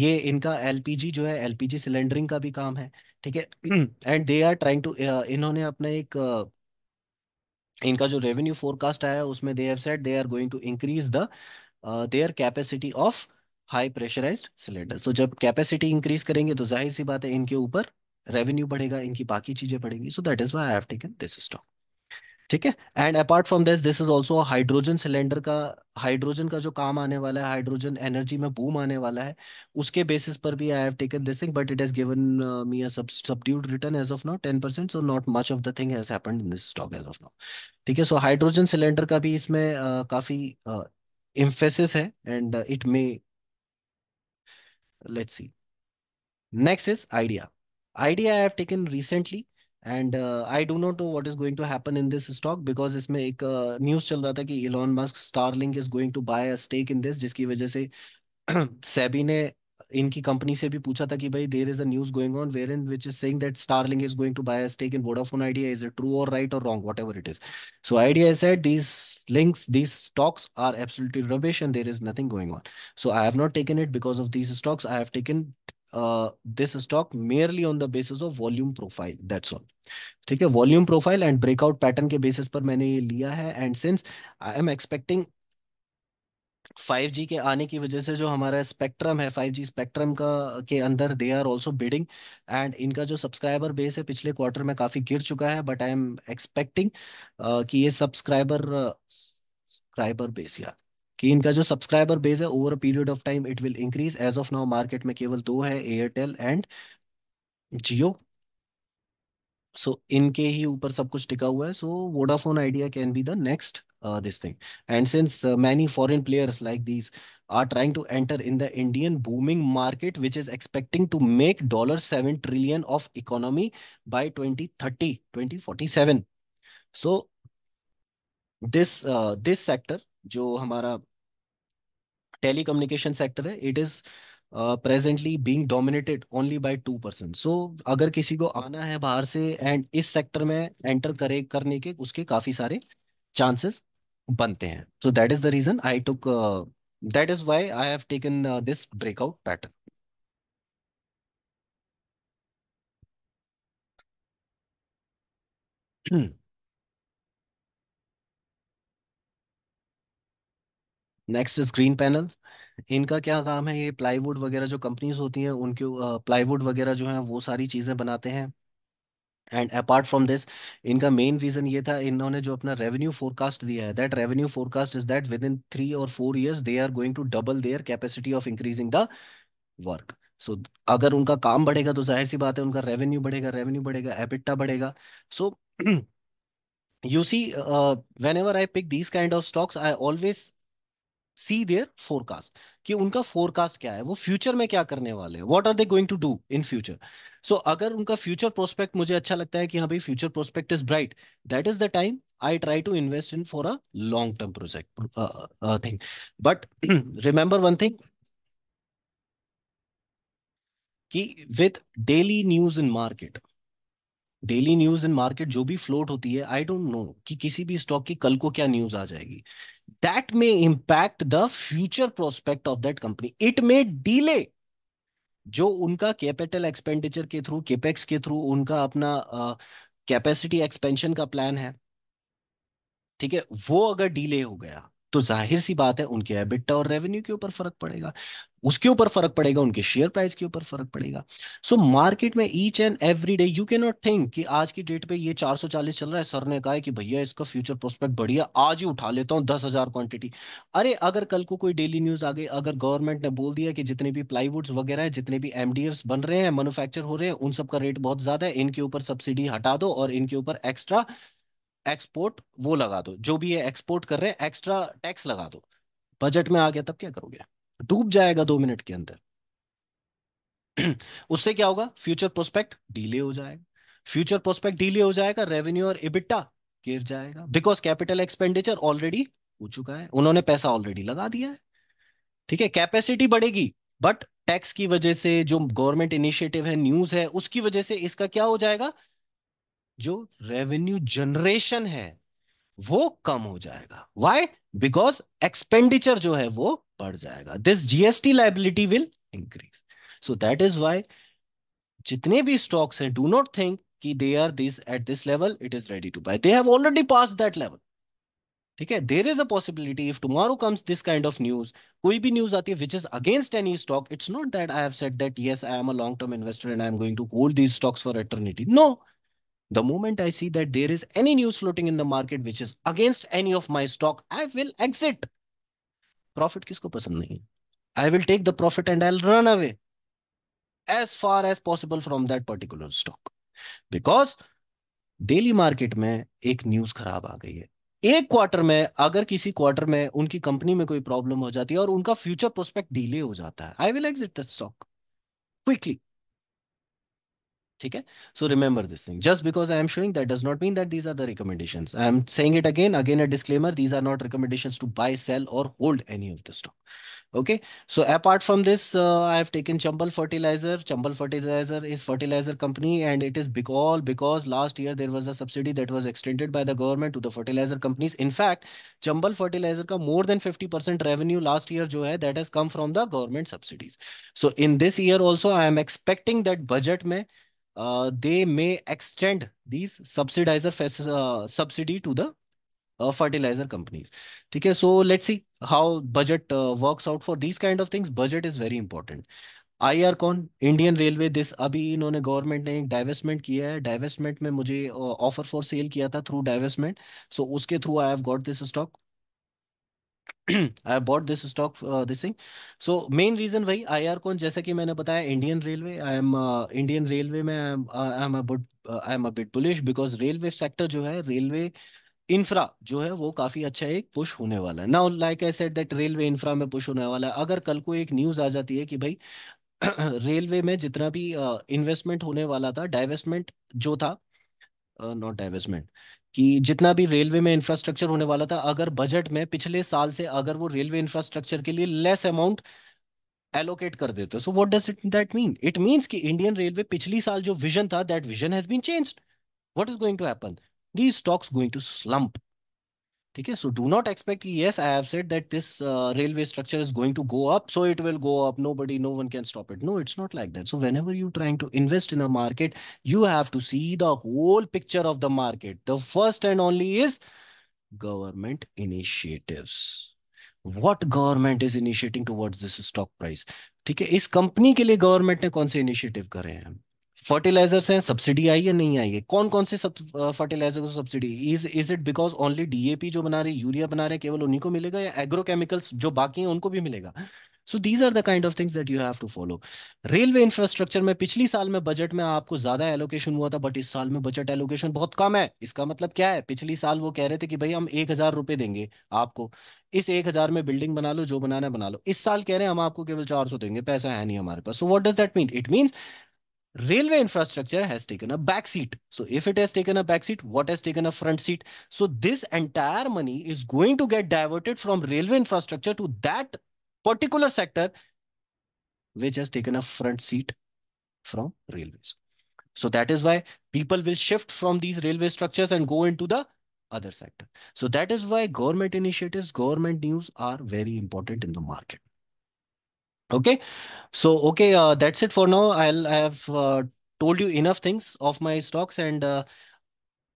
ये इनका एल पी जी जो है एल पी जी सिलेंडरिंग का भी काम है ठीक है and they are trying to इन्होंने अपना एक इनका जो रेवेन्यू फोरकास्ट आया उसमें they have said they are going to increase the their capacity of high pressurised cylinder तो जब कैपेसिटी इंक्रीज करेंगे तो जाहिर सी बात है इनके ऊपर रेवेन्यू बढ़ेगा इनकी बाकी चीजें बढ़ेंगी so that is why I have taken this stock ठीक है and apart from this this is also hydrogen cylinder का हाइड्रोजन का जो काम आने वाला है हाइड्रोजन एनर्जी में बूम आने वाला है उसके बेसिस पर भी I have taken this thing but it has given me a substitute return as of now ten percent so not much of the thing has happened in this stock as of now ठीक है so hydrogen cylinder का भी इसमें uh, काफी emphasis uh, है and it may let's see next is Idea Idea I have taken recently and I do not know what is going to happen in this stock because इसमें एक news uh, चल रहा था कि Elon Musk Starlink is going to buy a stake in this जिसकी वजह से सेबी ने इनकी कंपनी से भी पूछा था कि भाई there is a news going on where in which is saying that Starlink is going to buy a stake in Vodafone Idea is it true और राइट और wrong whatever it is so idea is that these links these stocks are absolutely rubbish and there is nothing going on so I have not taken it because of these stocks I have taken this stock merely on the basis of volume profile that's all ठीक है volume profile and breakout pattern के basis पर मैंने ये लिया है and since I am expecting 5G के आने की वजह से जो हमारा स्पेक्ट्रम है 5G स्पेक्ट्रम का के अंदर they are also bidding and इनका जो सब्सक्राइबर बेस है पिछले क्वार्टर में काफ़ी गिर चुका है बट आई एम एक्सपेक्टिंग कि ये सब्सक्राइबर सब्सक्राइबर बेस यार कि इनका जो सब्सक्राइबर बेस है over a period of time it will increase as of now market में केवल दो है एयरटेल एंड जियो सो इनके ही ऊपर सब कुछ टिका हुआ है so Vodafone Idea can be the next this thing and since many foreign players like these are trying to enter in the Indian booming market which is expecting to make dollar seven trillion of economy by twenty thirty twenty forty seven so this this sector जो हमारा telecommunication sector है it is presently being dominated only by two percent so अगर किसी को आना है बाहर से एंड इस सेक्टर में एंटर करे करने के उसके काफ़ी सारे चांसेस बनते हैं so that is the reason I took that is why I have taken this breakout pattern Hmm. Next is green panel इनका क्या काम है ये प्लाईवुड वगैरह जो कंपनीज होती हैं उनके प्लाईवुड वगैरह जो है वो सारी चीज़ें बनाते हैं एंड अपार्ट फ्रॉम दिस इनका मेन रीज़न ये था इन्होंने जो अपना रेवेन्यू फोरकास्ट दिया है that revenue forecast is that within three और four years they are going to double their capacity of increasing the work so अगर उनका काम बढ़ेगा तो जाहिर सी बात है उनका रेवेन्यू बढ़ेगा रेवेन्यू बढ़ेगा एबिट्टा बढ़ेगा so you see whenever I pick these kind of stocks I always see their forecast कि उनका फोरकास्ट क्या है वो फ्यूचर में क्या करने वाले हैं what are they going to do in future so अगर उनका फ्यूचर प्रोस्पेक्ट मुझे अच्छा लगता है कि हाँ भाई future prospect is bright that is the time I try to invest in for a long term project thing but remember one thing कि with daily news in market daily news in market जो भी float होती है आई don't no कि किसी भी stock की कल को क्या न्यूज आ जाएगी that may impact the future prospect of that company it may delay जो उनका कैपिटल एक्सपेंडिचर के थ्रू केपेक्स के थ्रू उनका अपना कैपेसिटी uh, एक्सपेंशन का प्लान है ठीक है वो अगर डीले हो गया तो जाहिर सी बात है उनके एबिटा और रेवेन्यू के ऊपर फर्क पड़ेगा उसके ऊपर फर्क पड़ेगा उनके शेयर प्राइस के ऊपर फर्क पड़ेगा सो so, मार्केट में each and every day you can not think कि आज की डेट पे ये 440 चल रहा है सर ने कहा है कि भैया इसका फ्यूचर प्रोस्पेक्ट बढ़िया आज ही उठा लेता हूँ दस हजार क्वांटिटी अरे अगर कल को कोई डेली न्यूज आ गई अगर गवर्नमेंट ने बोल दिया कि जितने भी प्लाईवुड्स वगैरह है जितने भी एम बन रहे हैं मैनुफेक्चर हो रहे हैं उन सबका रेट बहुत ज्यादा है इनके ऊपर सब्सिडी हटा दो और इनके ऊपर एक्स्ट्रा एक्सपोर्ट वो लगा दो जो भी ये एक्सपोर्ट कर रहे हैं एक्स्ट्रा टैक्स लगा दो बजट में आ गया तब क्या करोगे डूब जाएगा दो मिनट के अंदर (clears throat) उससे क्या होगा फ्यूचर प्रोस्पेक्ट डीले हो जाएगा फ्यूचर प्रोस्पेक्ट डीले हो जाएगा रेवेन्यू और इबिट्टा गिर जाएगा बिकॉज कैपिटल एक्सपेंडिचर ऑलरेडी हो चुका है उन्होंने पैसा ऑलरेडी लगा दिया है ठीक है कैपेसिटी बढ़ेगी बट टैक्स की वजह से जो गवर्नमेंट इनिशिएटिव है न्यूज है उसकी वजह से इसका क्या हो जाएगा जो रेवेन्यू जनरेशन है वो कम हो जाएगा वाई बिकॉज एक्सपेंडिचर जो है वो बढ़ जाएगा this GST liability will increase so that is why जितने भी स्टॉक्स हैं डू नॉट थिंक कि they are this at this level it is ready to buy they have already pass that level ठीक है there is a possibility if tomorrow comes this kind of news कोई भी news आती है which is against any stock it's not that I have said that yes I am a long term investor and I am going to hold these stocks for eternity no the moment I see that there is any news floating in the market which is against any of my stock, I will exit. Profit kisko pasand nahi I will take the profit and I'll run away as far as possible from that particular stock. Because daily market mein ek news kharab aa gayi hai एक quarter में अगर किसी quarter में उनकी company में कोई problem हो जाती है और उनका फ्यूचर प्रोस्पेक्ट डिले हो जाता है I will exit the stock quickly So remember this thing. Just because I am showing, that does not mean that these are the recommendations. I am saying it again, again a disclaimer. These are not recommendations to buy, sell, or hold any of the stock. okay so apart from this uh, i have taken chambal fertilizer chambal fertilizer is fertilizer company and it is big all because last year there was a subsidy that was extended by the government to the fertilizer companies in fact chambal fertilizer ka more than 50% revenue last year jo hai that has come from the government subsidies so in this year also i am expecting that budget mein uh, they may extend these subsidizer uh, subsidy to the uh, fertilizer companies. Okay, so let's see how budget uh, works out for these kind of things. Budget is very important. IRCON Indian railway this अभी इन्होंने government ने एक divestment किया है divestment में मुझे offer for sale किया था थ्रू डाइवेस्टमेंट सो उसके through I have got this stock I bought this stock this thing so main reason वही आई आर कौन जैसा कि मैंने बताया Indian railway I am Indian railway में I am I am a bit bullish because railway sector जो है railway infra जो है वो काफी अच्छा एक पुश होने वाला है now like I said that railway infra में पुश होने वाला है अगर कल को एक न्यूज आ जाती है कि भाई रेलवे (clears throat) में जितना भी इन्वेस्टमेंट uh, होने वाला था डाइवेस्टमेंट जो था नॉट uh, डाइवेस्टमेंट कि जितना भी रेलवे में इंफ्रास्ट्रक्चर होने वाला था अगर बजट में पिछले साल से अगर वो रेलवे इंफ्रास्ट्रक्चर के लिए लेस अमाउंट एलोकेट कर देते so what does it that mean it means कि इंडियन रेलवे पिछली साल जो विजन था that vision has been changed what is going to happen these stocks going to slump ठीक है सो डू नॉट एक्सपेक्ट कि I have set that this railway structure is going to go up so it will go up buddy no one can stop it no it's not like that so ever you trying to invest in a market you have to see the whole picture of the market the first and only is government initiative What government is initiating towards this stock price? ठीक है इस company के लिए government ने कौन से initiative करे हैं फर्टिलाइजर्स हैं सब्सिडी आई है नहीं आई है कौन कौन से सब फर्टिलाइजर को subsidy is is it because only DAP जो बना रहे यूरिया बना रहे केवल उन्हीं को मिलेगा या एग्रोकेमिकल्स जो बाकी हैं उनको भी मिलेगा so these are the kind of things that you have to follow railway infrastructure में पिछली साल में बजट में आपको ज्यादा एलोकेशन हुआ था बट इस साल में बजट एलोकेशन बहुत कम है इसका मतलब क्या है पिछली साल वो कह रहे थे कि भाई हम एक हजार रुपए देंगे आपको इस एक हजार में बिल्डिंग बना लो जो बनाना बना लो इस साल कह रहे हैं हम आपको केवल चार सौ देंगे पैसा है नहीं हमारे पास so what does that mean it means railway infrastructure has taken a back seat. So if it has taken a back seat, what has taken a front seat? So this entire money is going to get diverted from railway infrastructure to that particular sector which has taken a front seat from railways. So that is why people will shift from these railway structures and go into the other sector. So that is why government initiatives, government news are very important in the market. Okay. So, okay, uh, that's it for now. I'll, I have uh, told you enough things of my stocks and uh,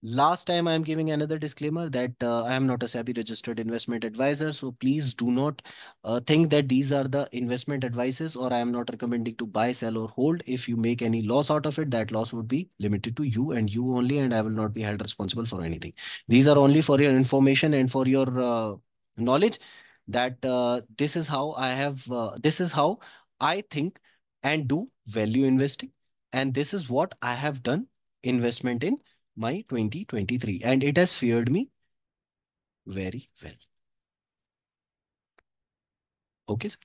last time I'm giving another disclaimer that uh, I am not a SEBI registered investment advisor. So please do not uh, think that these are the investment advices or I am not recommending to buy, sell or hold. If you make any loss out of it, that loss would be limited to you and you only and I will not be held responsible for anything. These are only for your information and for your uh, knowledge that uh, this is how I have, uh, this is how I think and do value investing. And this is what I have done investment in my 2023. And it has feared me very well. Okay, sir.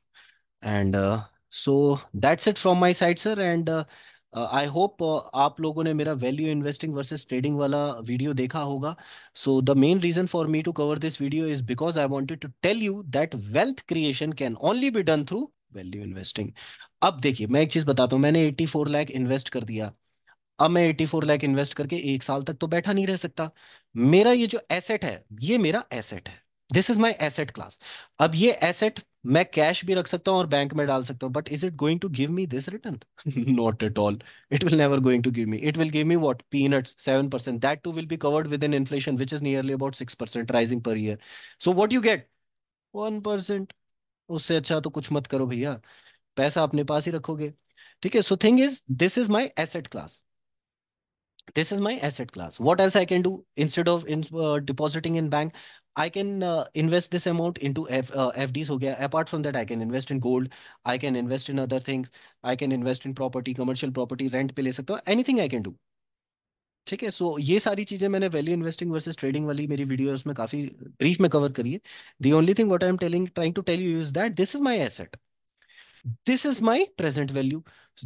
And uh, so that's it from my side, sir. And uh, I hope आप लोगों ने मेरा value investing versus trading वाला video देखा होगा so the main reason for me to cover this video is because I wanted to tell you that wealth creation can only be done through value investing अब देखिए मैं एक चीज बताता हूँ मैंने 84 लैख इन्वेस्ट कर दिया अब मैं फोर लाख इन्वेस्ट करके एक साल तक तो बैठा नहीं रह सकता मेरा ये जो एसेट है ये मेरा एसेट है this is my asset class अब ये एसेट मैं कैश भी रख सकता हूँ और बैंक में डाल सकता हूँ but is it going to give me this return not at all it will never going to give me it will give me what peanut seven percent that too will be covered within inflation which is nearly about six percent rising per year so what you get one percent उससे अच्छा तो कुछ मत करो भैया पैसा अपने पास ही रखोगे ठीक है so thing is this is my asset class this is my asset class what else i can do instead of in, uh, depositing in bank I can invest this amount amount into F, uh, FDs. Ho gaya. Apart from that, I can invest in gold. I can invest in other things. I can invest in property, commercial property, पे ले सकता हूँ anything I can do ठीक है सो ये सारी चीजें मैंने वैल्यू इन्वेस्टिंग वर्सेस ट्रेडिंग वाली मेरी वीडियोस में काफी ब्रीफ में कवर करी है the only thing what I am telling trying to tell you is that this is my asset this is my present value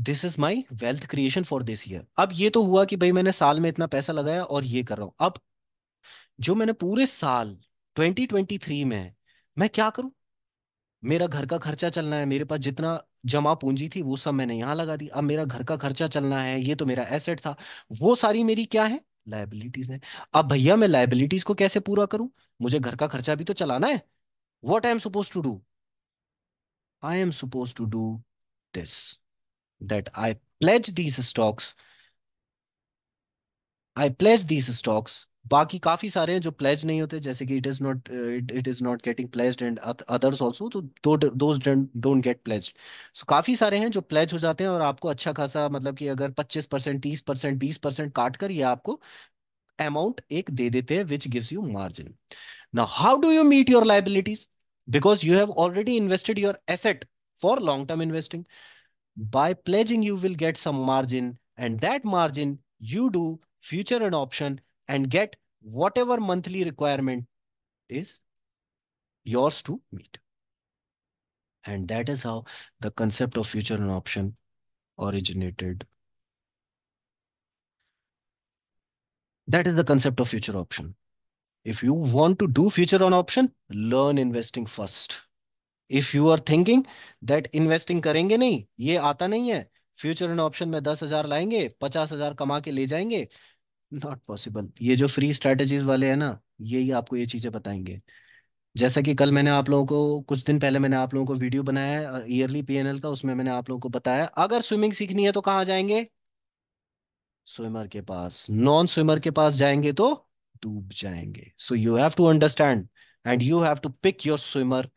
this is my wealth creation for this year अब ये तो हुआ कि भाई मैंने साल में इतना पैसा लगाया और ये कर रहा हूं अब जो मैंने पूरे साल 2023 में मैं क्या करूं मेरा घर का खर्चा चलना है मेरे पास जितना जमा पूंजी थी वो सब मैंने यहां लगा दी अब मेरा घर का खर्चा चलना है ये तो मेरा एसेट था वो सारी मेरी क्या है लाइबिलिटीज है अब भैया मैं लाइबिलिटीज को कैसे पूरा करूं मुझे घर का खर्चा भी तो चलाना है what I am suppose to do I am suppose to do this that I pledge these stocks I pledge these stocks बाकी काफी सारे हैं जो प्लेज नहीं होते जैसे कि it is not it is not getting pledge and others also तो दो डोंट गेट प्लेज सो काफी सारे हैं जो प्लेज हो जाते हैं और आपको अच्छा खासा मतलब कि अगर 25 परसेंट तीस परसेंट बीस परसेंट काट कर ये आपको अमाउंट एक दे देते हैं विच गिव्स यू मार्जिन ना how do you meet your liabilities because you have already invested your asset for long term investing by pledging you will get some margin and that margin you do future and option and get whatever monthly requirement is yours to meet. And that is how the concept of future and option originated. That is the concept of future option. If you want to do future on option, learn investing first. If you are thinking that investing करेंगे नहीं ये आता नहीं है Future and option में दस हजार लाएंगे पचास हजार कमा के ले जाएंगे नॉट पॉसिबल ये जो फ्री स्ट्रैटेजीज वाले हैं ना यही आपको ये चीजें बताएंगे जैसा कि कल मैंने आप लोगों को कुछ दिन पहले मैंने आप लोगों को वीडियो बनाया ईयरली पीएनएल का उसमें मैंने आप लोगों को बताया अगर स्विमिंग सीखनी है तो कहाँ जाएंगे स्विमर के पास नॉन स्विमर के पास जाएंगे तो डूब जाएंगे so you have to understand and you have to pick your swimmer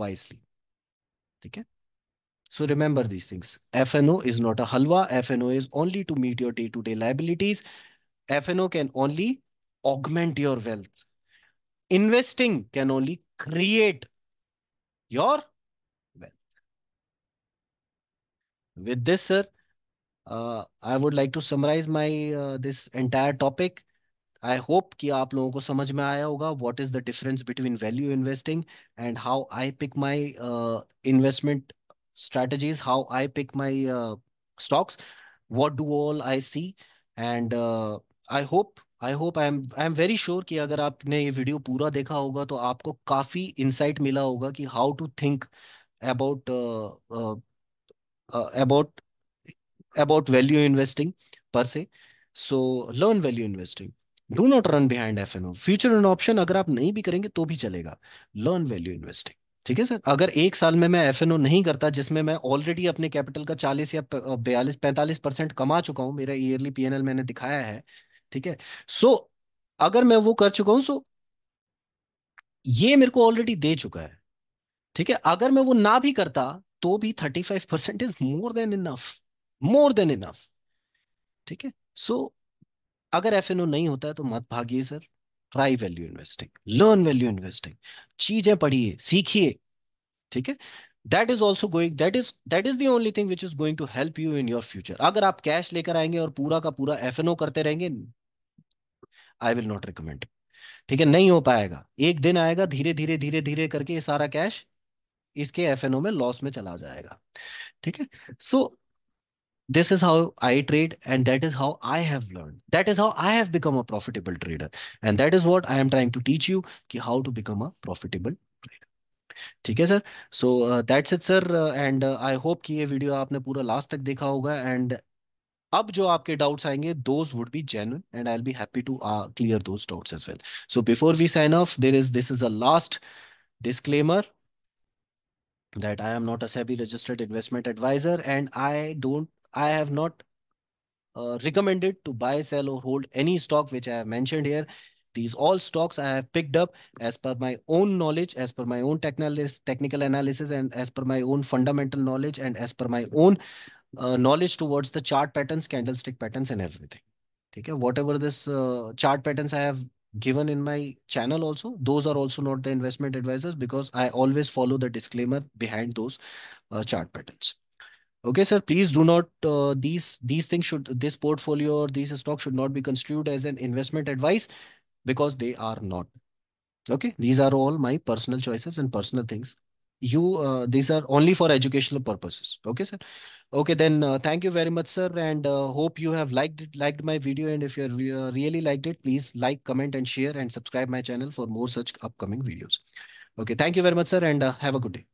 wisely ठीक है So remember these things. FNO is not a halwa. FNO is only to meet your day-to-day -day liabilities. FNO can only augment your wealth. Investing can only create your wealth. With this, sir, uh, I would like to summarize my uh, this entire topic. I hope कि आप लोगों को समझ what is the difference between value investing and how I pick my uh, investment strategies, how I pick my uh, stocks, what do all I see, and uh, I hope I hope I am I am very sure कि अगर आपने ये video पूरा देखा होगा तो आपको काफ़ी इंसाइट मिला होगा कि how to think about about about value investing per se so learn value investing do not run behind F N O future and option अगर आप नहीं भी करेंगे तो भी चलेगा लर्न वैल्यू इन्वेस्टिंग ठीक है सर अगर एक साल में मैं एफ नहीं करता जिसमें मैं ऑलरेडी अपने कैपिटल का चालीस या बयालीस पैंतालीस परसेंट कमा चुका हूं मेरा ईयरली पीएनएल मैंने दिखाया है ठीक है सो अगर मैं वो कर चुका हूं सो ये मेरे को ऑलरेडी दे चुका है ठीक है अगर मैं वो ना भी करता तो भी thirty five percent is more than enough more than enough ठीक है सो अगर एफ नहीं होता है तो मत भागिए sir try value investing learn value investing चीजें पढ़िए सीखिए ठीक है that is also going that is that is the only thing which is going to help you in your future अगर आप कैश लेकर आएंगे और पूरा का पूरा एफ एन ओ करते रहेंगे आई विल नॉट रिकमेंड ठीक है नहीं हो पाएगा एक दिन आएगा धीरे धीरे धीरे धीरे करके ये सारा कैश इसके एफ एन ओ में लॉस में चला जाएगा ठीक है सो this is how I trade, and that is how I have learned. That is how I have become a profitable trader. And that is what I am trying to teach you how to become a profitable trader. Okay, sir. So uh, that's it, sir. Uh, and uh, I hope that this video you have seen the last And dekha hoga And now, whatever doubts aayenge, those would be genuine. And I'll be happy to clear those doubts as well. So before we sign off, there is this is a last disclaimer that I am not a SEBI registered investment advisor and I don't I have not uh, recommended to buy, sell or hold any stock which I have mentioned here. These all stocks I have picked up as per my own knowledge, as per my own technical analysis and as per my own fundamental knowledge and as per my own uh, knowledge towards the chart patterns, candlestick patterns and everything. Okay, whatever this uh, chart patterns I have given in my channel also, those are also not the investment advisors because I always follow the disclaimer behind those uh, chart patterns. Okay, sir, please do not, uh, these, these things should, this portfolio or these stocks should not be construed as an investment advice because they are not. Okay, these are all my personal choices and personal things. You, uh, these are only for educational purposes. Okay, sir. Okay, then uh, thank you very much, sir. And uh, hope you have liked it, liked my video. And if you re uh, really liked it, please like, comment and share and subscribe my channel for more such upcoming videos. Okay, thank you very much, sir. And uh, have a good day.